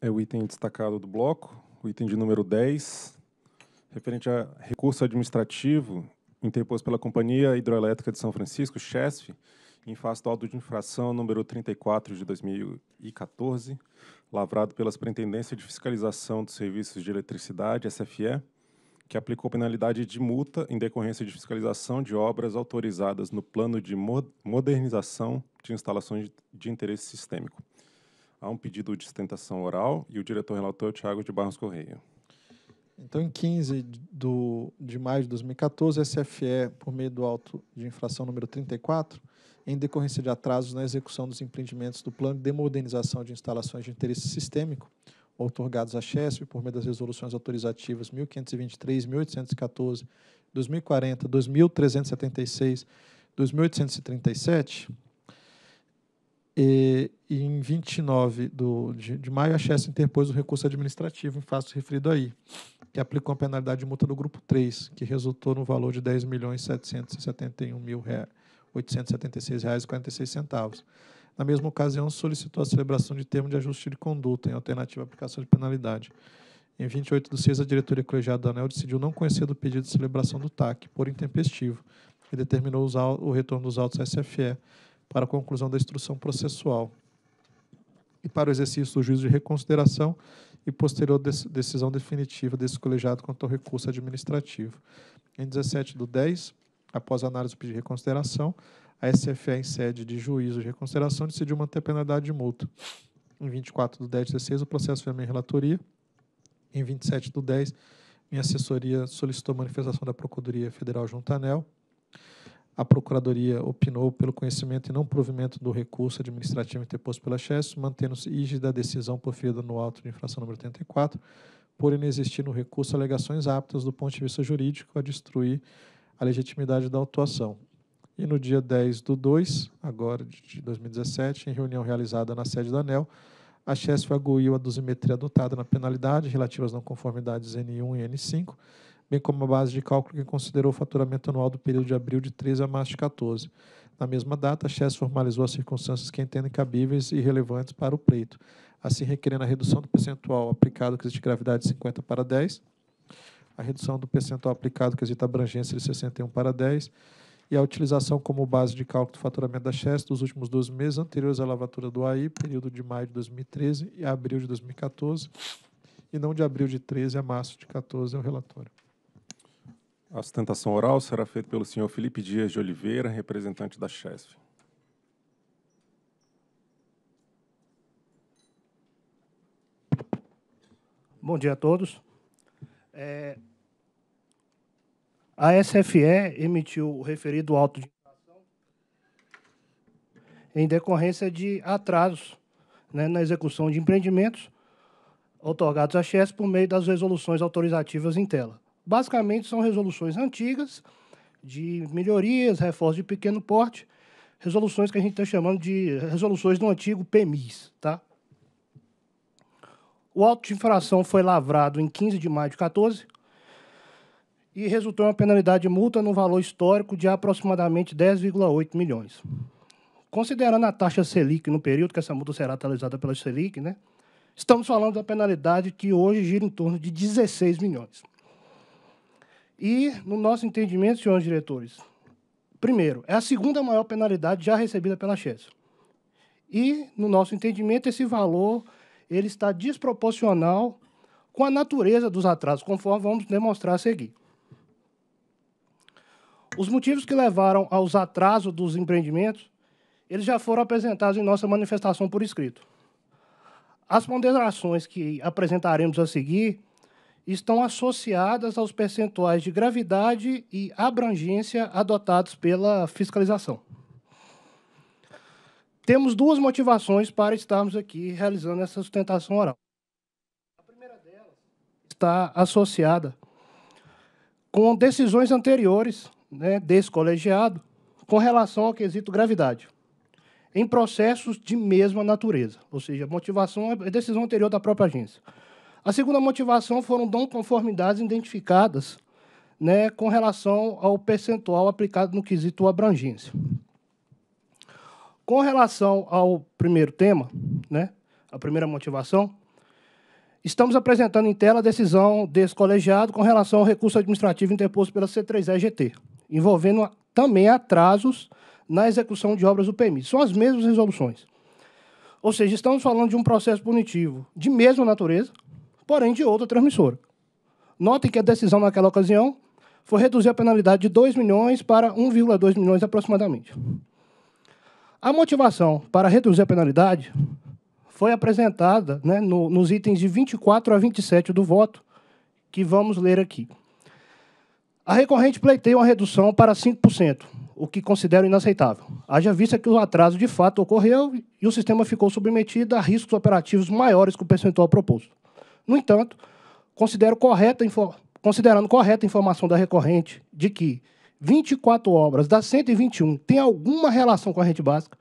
é o item destacado do bloco, o item de número 10, referente a recurso administrativo interposto pela Companhia Hidroelétrica de São Francisco, CHESF, em face do auto de infração número 34 de 2014, lavrado pela Superintendência de Fiscalização dos Serviços de Eletricidade, SFE, que aplicou penalidade de multa em decorrência de fiscalização de obras autorizadas no plano de modernização de instalações de interesse sistêmico um pedido de sustentação oral e o diretor relator Tiago de Barros Correia. Então, em 15 do, de maio de 2014, a SFE, por meio do auto de infração número 34, em decorrência de atrasos na execução dos empreendimentos do Plano de Modernização de Instalações de Interesse Sistêmico, outorgados à CHESP por meio das resoluções autorizativas 1523, 1814, 2040, 2376, 2837, e, e em 29 do, de, de maio, a Chess interpôs o recurso administrativo em face referido aí, que aplicou a penalidade de multa do grupo 3, que resultou no valor de R$ 10.771.876,46. Na mesma ocasião, solicitou a celebração de termo de ajuste de conduta, em alternativa à aplicação de penalidade. Em 28 de 6, a diretoria colegiada da ANEL decidiu não conhecer do pedido de celebração do TAC, por intempestivo, e determinou o retorno dos autos à SFE, para a conclusão da instrução processual e para o exercício do juízo de reconsideração e posterior decisão definitiva desse colegiado quanto ao recurso administrativo. Em 17 do 10, após a análise do pedido de reconsideração, a SFE, em sede de juízo de reconsideração, decidiu manter a penalidade de multa. Em 24 do 10 16, o processo foi em minha relatoria. Em 27 do 10, minha assessoria solicitou manifestação da Procuradoria Federal junto à ANEL a Procuradoria opinou pelo conhecimento e não provimento do recurso administrativo interposto pela Chess, mantendo-se rígida a decisão proferida no auto de infração número 84, por inexistir no recurso alegações aptas do ponto de vista jurídico a destruir a legitimidade da autuação. E no dia 10 do 2, agora de 2017, em reunião realizada na sede da ANEL, a Chesf aguiu a dosimetria adotada na penalidade relativa às não conformidades N1 e N5, bem como a base de cálculo que considerou o faturamento anual do período de abril de 13 a março de 14. Na mesma data, a Chess formalizou as circunstâncias que entendem cabíveis e relevantes para o pleito, assim requerendo a redução do percentual aplicado que de gravidade de 50 para 10, a redução do percentual aplicado quesito abrangência de 61 para 10 e a utilização como base de cálculo do faturamento da Chess dos últimos 12 meses anteriores à lavatura do AI, período de maio de 2013 e abril de 2014, e não de abril de 13 a março de 14, é o relatório. A sustentação oral será feita pelo senhor Felipe Dias de Oliveira, representante da CHESF. Bom dia a todos. É, a SFE emitiu o referido auto de infração em decorrência de atrasos né, na execução de empreendimentos otorgados à CHESF por meio das resoluções autorizativas em tela basicamente são resoluções antigas de melhorias, reforços de pequeno porte, resoluções que a gente está chamando de resoluções do antigo PMIS. Tá? O auto de infração foi lavrado em 15 de maio de 14 e resultou em uma penalidade de multa no valor histórico de aproximadamente 10,8 milhões. Considerando a taxa Selic no período que essa multa será atualizada pela Selic, né, estamos falando da penalidade que hoje gira em torno de 16 milhões. E, no nosso entendimento, senhores diretores, primeiro, é a segunda maior penalidade já recebida pela Chess. E, no nosso entendimento, esse valor ele está desproporcional com a natureza dos atrasos, conforme vamos demonstrar a seguir. Os motivos que levaram aos atrasos dos empreendimentos, eles já foram apresentados em nossa manifestação por escrito. As ponderações que apresentaremos a seguir, estão associadas aos percentuais de gravidade e abrangência adotados pela fiscalização. Temos duas motivações para estarmos aqui realizando essa sustentação oral. A primeira delas está associada com decisões anteriores né, desse colegiado com relação ao quesito gravidade, em processos de mesma natureza, ou seja, motivação é decisão anterior da própria agência. A segunda motivação foram não conformidades identificadas né, com relação ao percentual aplicado no quesito abrangência. Com relação ao primeiro tema, né, a primeira motivação, estamos apresentando em tela a decisão desse colegiado com relação ao recurso administrativo interposto pela C3EGT, envolvendo também atrasos na execução de obras do PMI. São as mesmas resoluções. Ou seja, estamos falando de um processo punitivo de mesma natureza, porém de outra transmissora. Notem que a decisão naquela ocasião foi reduzir a penalidade de 2 milhões para 1,2 milhões aproximadamente. A motivação para reduzir a penalidade foi apresentada né, no, nos itens de 24 a 27 do voto, que vamos ler aqui. A recorrente pleiteia uma redução para 5%, o que considero inaceitável. Haja vista que o atraso de fato ocorreu e o sistema ficou submetido a riscos operativos maiores que o percentual proposto. No entanto, considero correta, considerando correta a informação da recorrente de que 24 obras das 121 têm alguma relação com a rede básica,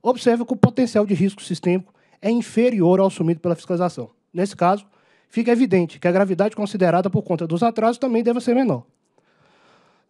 observa que o potencial de risco sistêmico é inferior ao assumido pela fiscalização. Nesse caso, fica evidente que a gravidade considerada por conta dos atrasos também deve ser menor.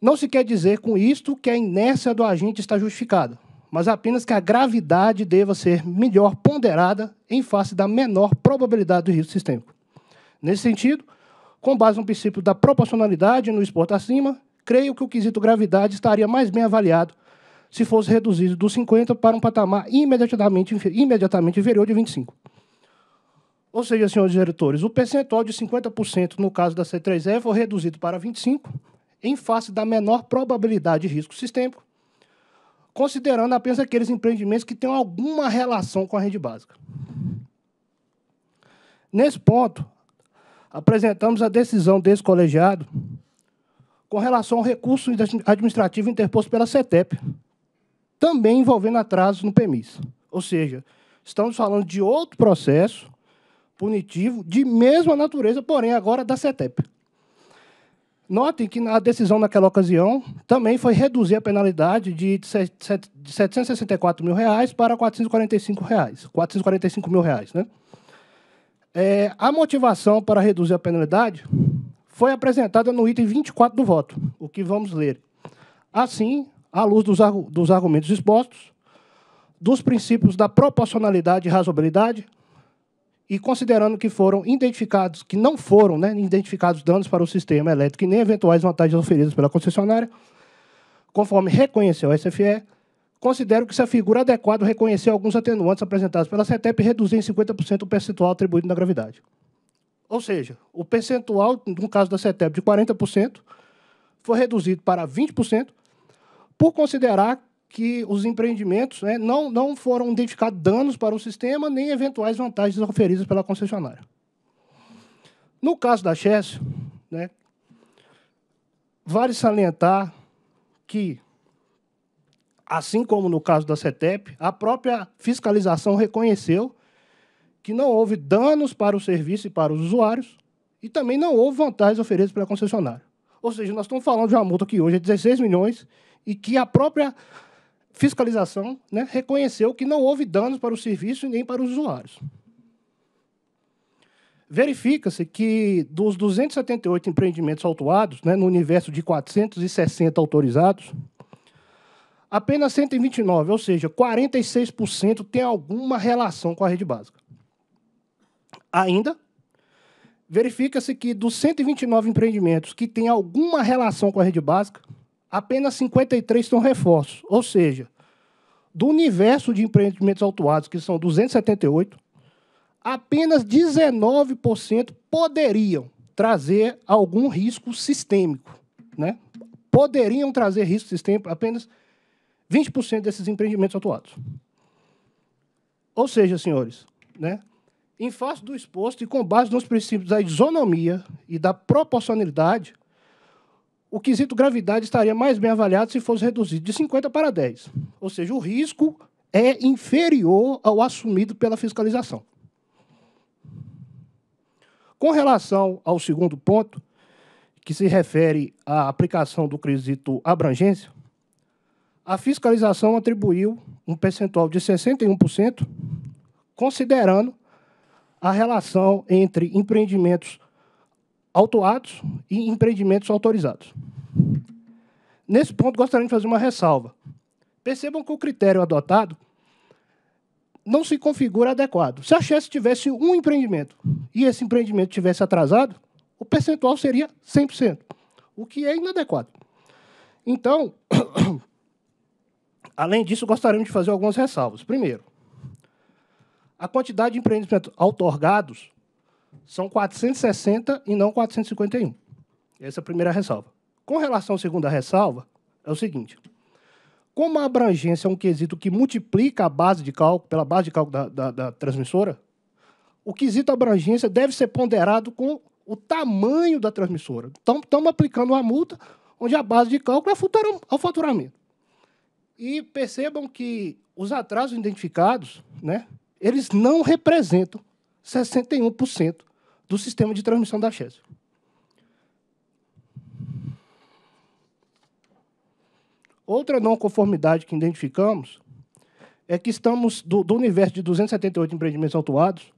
Não se quer dizer com isto que a inércia do agente está justificada, mas apenas que a gravidade deva ser melhor ponderada em face da menor probabilidade do risco sistêmico. Nesse sentido, com base no princípio da proporcionalidade no exposto acima, creio que o quesito gravidade estaria mais bem avaliado se fosse reduzido dos 50 para um patamar imediatamente, imediatamente inferior de 25. Ou seja, senhores diretores, o percentual de 50% no caso da C3E foi reduzido para 25% em face da menor probabilidade de risco sistêmico, considerando apenas aqueles empreendimentos que têm alguma relação com a rede básica. Nesse ponto, apresentamos a decisão desse colegiado com relação ao recurso administrativo interposto pela CETEP, também envolvendo atrasos no PEMIS. Ou seja, estamos falando de outro processo punitivo de mesma natureza, porém agora da CETEP. Notem que a decisão naquela ocasião também foi reduzir a penalidade de 764 mil reais para 445 reais, 445 mil reais, né? É, a motivação para reduzir a penalidade foi apresentada no item 24 do voto, o que vamos ler. Assim, à luz dos, dos argumentos expostos, dos princípios da proporcionalidade e razoabilidade, e considerando que foram identificados, que não foram né, identificados danos para o sistema elétrico e nem eventuais vantagens oferidas pela concessionária, conforme reconheceu a SFE, considero que se a figura adequada reconhecer alguns atenuantes apresentados pela CETEP reduzir em 50% o percentual atribuído na gravidade. Ou seja, o percentual, no caso da CETEP, de 40%, foi reduzido para 20%, por considerar que os empreendimentos né, não, não foram identificados danos para o sistema nem eventuais vantagens oferidas pela concessionária. No caso da Chess, né, vale salientar que assim como no caso da CETEP, a própria fiscalização reconheceu que não houve danos para o serviço e para os usuários e também não houve vantagens oferecidas pela concessionária. Ou seja, nós estamos falando de uma multa que hoje é 16 milhões e que a própria fiscalização né, reconheceu que não houve danos para o serviço e nem para os usuários. Verifica-se que dos 278 empreendimentos autuados, né, no universo de 460 autorizados, apenas 129, ou seja, 46% tem alguma relação com a rede básica. Ainda, verifica-se que dos 129 empreendimentos que têm alguma relação com a rede básica, apenas 53 são reforços, ou seja, do universo de empreendimentos autuados, que são 278, apenas 19% poderiam trazer algum risco sistêmico, né? Poderiam trazer risco sistêmico, apenas 20% desses empreendimentos atuados, Ou seja, senhores, né, em face do exposto e com base nos princípios da isonomia e da proporcionalidade, o quesito gravidade estaria mais bem avaliado se fosse reduzido de 50 para 10. Ou seja, o risco é inferior ao assumido pela fiscalização. Com relação ao segundo ponto, que se refere à aplicação do quesito abrangência, a fiscalização atribuiu um percentual de 61%, considerando a relação entre empreendimentos autuados e empreendimentos autorizados. Nesse ponto, gostaria de fazer uma ressalva. Percebam que o critério adotado não se configura adequado. Se a Chess tivesse um empreendimento e esse empreendimento tivesse atrasado, o percentual seria 100%, o que é inadequado. Então, Além disso, gostaríamos de fazer algumas ressalvas. Primeiro, a quantidade de empreendimentos outorgados são 460 e não 451. Essa é a primeira ressalva. Com relação à segunda ressalva, é o seguinte: como a abrangência é um quesito que multiplica a base de cálculo pela base de cálculo da, da, da transmissora, o quesito abrangência deve ser ponderado com o tamanho da transmissora. Então, estamos aplicando uma multa onde a base de cálculo é o faturamento. E percebam que os atrasos identificados, né, eles não representam 61% do sistema de transmissão da Chesf. Outra não conformidade que identificamos é que estamos, do, do universo de 278 empreendimentos autuados,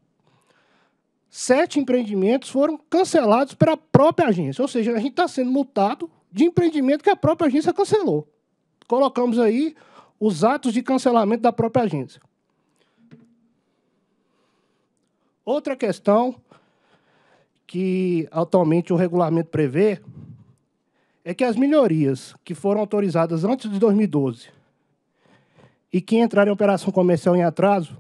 sete empreendimentos foram cancelados pela própria agência. Ou seja, a gente está sendo multado de empreendimento que a própria agência cancelou colocamos aí os atos de cancelamento da própria agência. Outra questão que atualmente o regulamento prevê é que as melhorias que foram autorizadas antes de 2012 e que entraram em operação comercial em atraso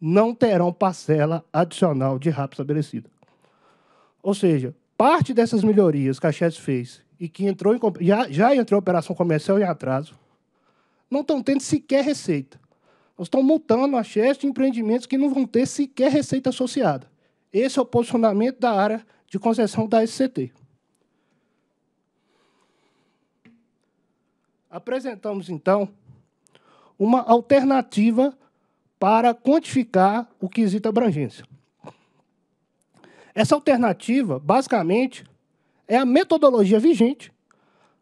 não terão parcela adicional de RAP estabelecida. Ou seja, parte dessas melhorias que a Chess fez e que entrou em, já, já entrou em operação comercial em atraso, não estão tendo sequer receita. Nós estão multando a Chester de empreendimentos que não vão ter sequer receita associada. Esse é o posicionamento da área de concessão da SCT. Apresentamos, então, uma alternativa para quantificar o quesito abrangência. Essa alternativa, basicamente, é a metodologia vigente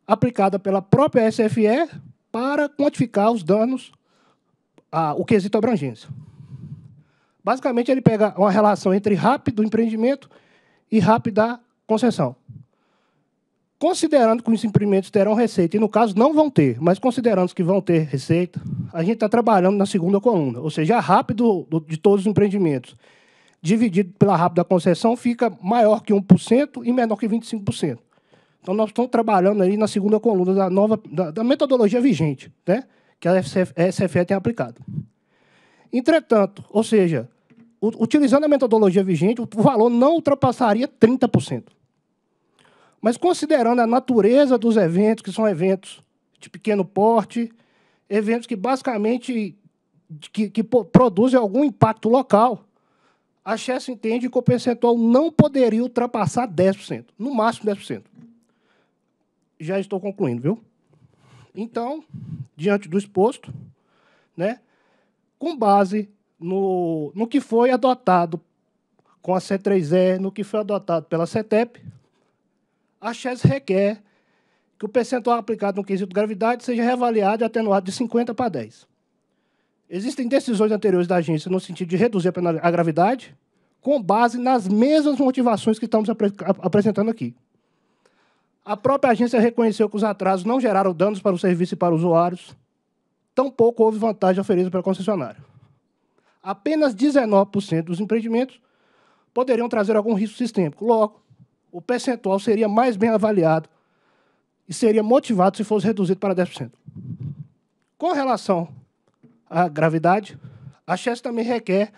aplicada pela própria SFE para quantificar os danos, a, o quesito abrangência. Basicamente, ele pega uma relação entre rápido empreendimento e rápida da concessão. Considerando que os empreendimentos terão receita, e no caso não vão ter, mas considerando que vão ter receita, a gente está trabalhando na segunda coluna, ou seja, rápido de todos os empreendimentos dividido pela rápida concessão fica maior que 1% e menor que 25%. Então, nós estamos trabalhando aí na segunda coluna da nova da, da metodologia vigente, né? que a SFE, a SFE tem aplicado. Entretanto, ou seja, utilizando a metodologia vigente, o valor não ultrapassaria 30%. Mas considerando a natureza dos eventos, que são eventos de pequeno porte, eventos que basicamente que, que produzem algum impacto local, a Chess entende que o percentual não poderia ultrapassar 10%, no máximo 10%. Já estou concluindo, viu? Então, diante do exposto, né, com base no, no que foi adotado com a C3E, no que foi adotado pela CETEP, a Chess requer que o percentual aplicado no quesito gravidade seja reavaliado e atenuado de 50 para 10. Existem decisões anteriores da agência no sentido de reduzir a, a gravidade, com base nas mesmas motivações que estamos apresentando aqui. A própria agência reconheceu que os atrasos não geraram danos para o serviço e para os usuários, tampouco houve vantagem oferecida para a concessionária. Apenas 19% dos empreendimentos poderiam trazer algum risco sistêmico. Logo, o percentual seria mais bem avaliado e seria motivado se fosse reduzido para 10%. Com relação a gravidade, a CHESS também requer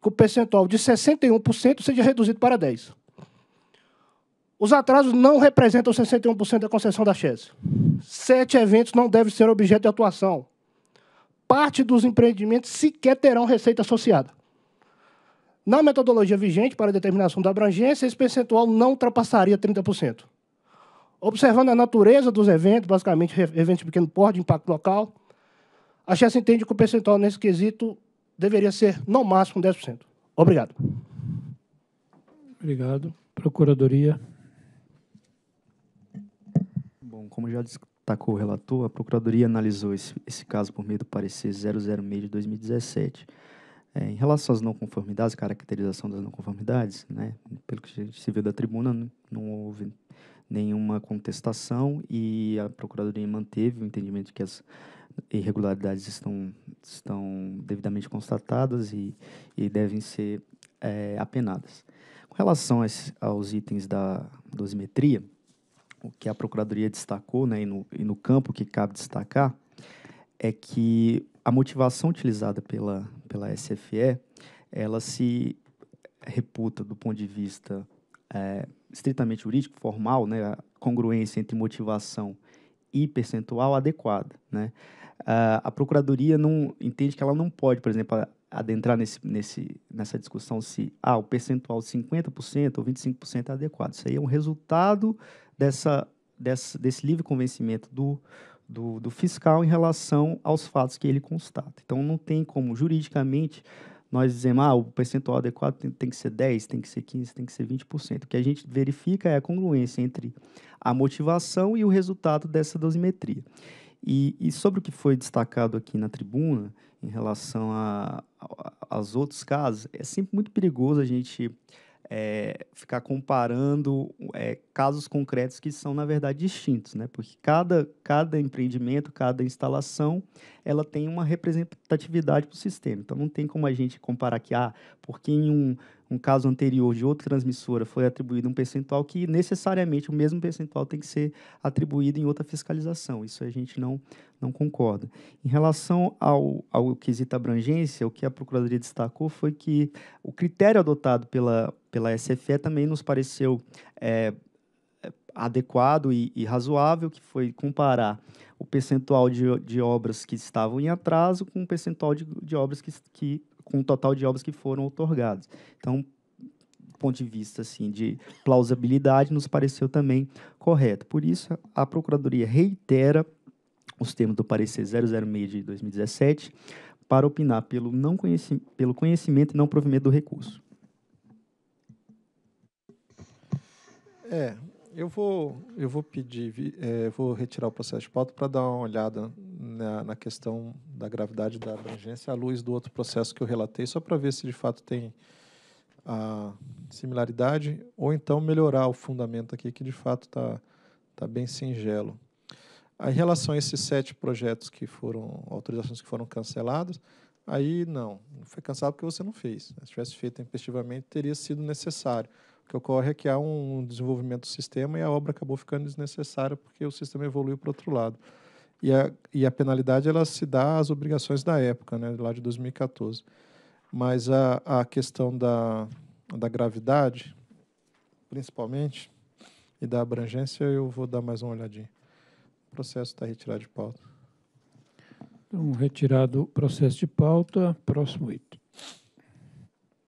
que o percentual de 61% seja reduzido para 10%. Os atrasos não representam 61% da concessão da CHESS. Sete eventos não devem ser objeto de atuação. Parte dos empreendimentos sequer terão receita associada. Na metodologia vigente para determinação da abrangência, esse percentual não ultrapassaria 30%. Observando a natureza dos eventos, basicamente eventos de pequeno porte, impacto local, a Chess entende que o percentual nesse quesito deveria ser, no máximo, 10%. Obrigado. Obrigado. Procuradoria. Bom, como já destacou o relator, a Procuradoria analisou esse, esse caso por meio do parecer 006 de 2017. É, em relação às não conformidades, caracterização das não conformidades, né, pelo que a gente se viu da tribuna, não, não houve nenhuma contestação e a Procuradoria manteve o entendimento de que as irregularidades estão, estão devidamente constatadas e, e devem ser é, apenadas. Com relação aos, aos itens da dosimetria, o que a Procuradoria destacou, né, e, no, e no campo que cabe destacar, é que a motivação utilizada pela, pela SFE, ela se reputa do ponto de vista é, estritamente jurídico, formal, né, a congruência entre motivação e percentual adequada. Né? Uh, a Procuradoria não entende que ela não pode, por exemplo, adentrar nesse, nesse, nessa discussão se ah, o percentual de 50% ou 25% é adequado. Isso aí é um resultado dessa, dessa, desse livre convencimento do, do, do fiscal em relação aos fatos que ele constata. Então, não tem como, juridicamente, nós dizemos, ah, o percentual adequado tem, tem, que ser 10, tem que ser 15, tem que ser 20%. O que a gente verifica é a congruência entre a motivação e o resultado dessa dosimetria. E, e sobre o que foi destacado aqui na tribuna, em relação a, a, aos outros casos, é sempre muito perigoso a gente é, ficar comparando é, casos concretos que são, na verdade, distintos, né? porque cada, cada empreendimento, cada instalação, ela tem uma representatividade para o sistema. Então, não tem como a gente comparar que, ah, porque em um, um caso anterior de outra transmissora foi atribuído um percentual que necessariamente o mesmo percentual tem que ser atribuído em outra fiscalização. Isso a gente não, não concorda. Em relação ao, ao quesito abrangência, o que a Procuradoria destacou foi que o critério adotado pela pela SFE também nos pareceu é, adequado e, e, razoável, que foi comparar o percentual de, de obras que estavam em atraso com o percentual de, de obras que, que com o total de obras que foram otorgadas. Então, do ponto de vista assim de plausibilidade, nos pareceu também correto. Por isso, a Procuradoria reitera os termos do parecer 006 de 2017 para opinar pelo, não conheci, pelo conhecimento e não provimento do recurso. É, eu vou, eu vou pedir, é, vou retirar o processo de pauta para dar uma olhada na, na, questão da gravidade da abrangência à luz do outro processo que eu relatei, só para ver se de fato tem a similaridade ou então melhorar o fundamento aqui, que de fato está tá bem singelo. em relação a esses sete projetos que foram, autorizações que foram canceladas, aí não, foi cancelado porque você não fez. Né? Se tivesse feito tempestivamente, teria sido necessário que ocorre é que há um desenvolvimento do sistema e a obra acabou ficando desnecessária porque o sistema evoluiu para outro lado. E a, e a penalidade ela se dá às obrigações da época, né, lá de 2014. Mas a, a questão da, da gravidade, principalmente, e da abrangência, eu vou dar mais uma olhadinha. O processo está retirado de pauta. Então, retirado o processo de pauta, próximo item.